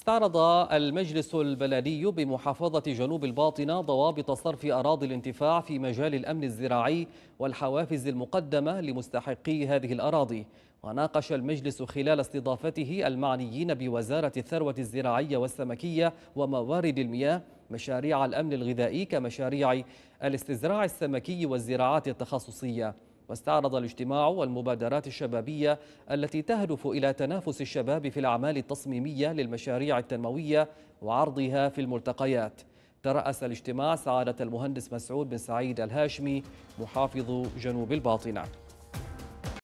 استعرض المجلس البلدي بمحافظة جنوب الباطنة ضوابط صرف أراضي الانتفاع في مجال الأمن الزراعي والحوافز المقدمة لمستحقي هذه الأراضي وناقش المجلس خلال استضافته المعنيين بوزارة الثروة الزراعية والسمكية وموارد المياه مشاريع الأمن الغذائي كمشاريع الاستزراع السمكي والزراعات التخصصية واستعرض الاجتماع والمبادرات الشبابية التي تهدف إلى تنافس الشباب في الأعمال التصميمية للمشاريع التنموية وعرضها في الملتقيات ترأس الاجتماع سعادة المهندس مسعود بن سعيد الهاشمي محافظ جنوب الباطنة